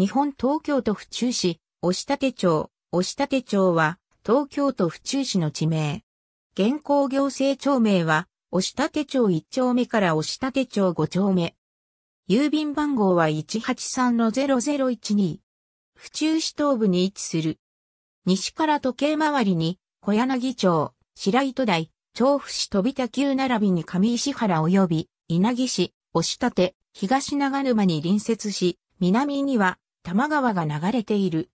日本東京都府中市、押立町、押立町は、東京都府中市の地名。現行行政町名は、押立町1丁目から押立町5丁目。郵便番号は183-0012。府中市東部に位置する。西から時計回りに、小柳町、白糸台、調布市飛田急並びに上石原及び、稲城市、押立、東長沼に隣接し、南には、多摩川が流れている。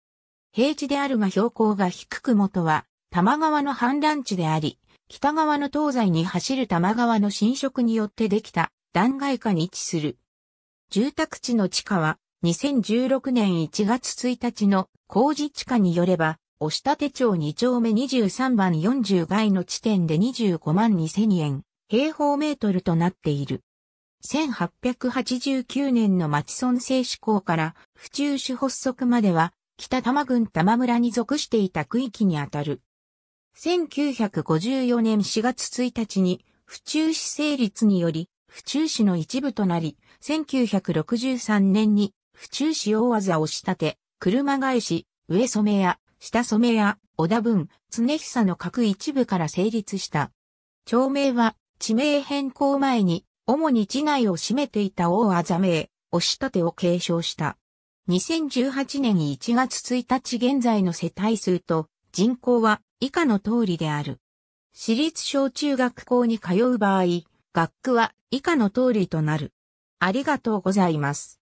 平地であるが標高が低く元は、多摩川の氾濫地であり、北側の東西に走る多摩川の侵食によってできた断崖下に位置する。住宅地の地価は、2016年1月1日の工事地価によれば、押立町2丁目23番40街の地点で25万2000円、平方メートルとなっている。1889年の町村制施行から府中市発足までは北多摩郡多摩村に属していた区域にあたる。1954年4月1日に府中市成立により府中市の一部となり、1963年に府中市大技を仕立て、車返し、上染屋、下染屋、小田分、常久の各一部から成立した。町名は地名変更前に主に地内を占めていた王あざめへ、押し立てを継承した。2018年1月1日現在の世帯数と人口は以下の通りである。私立小中学校に通う場合、学区は以下の通りとなる。ありがとうございます。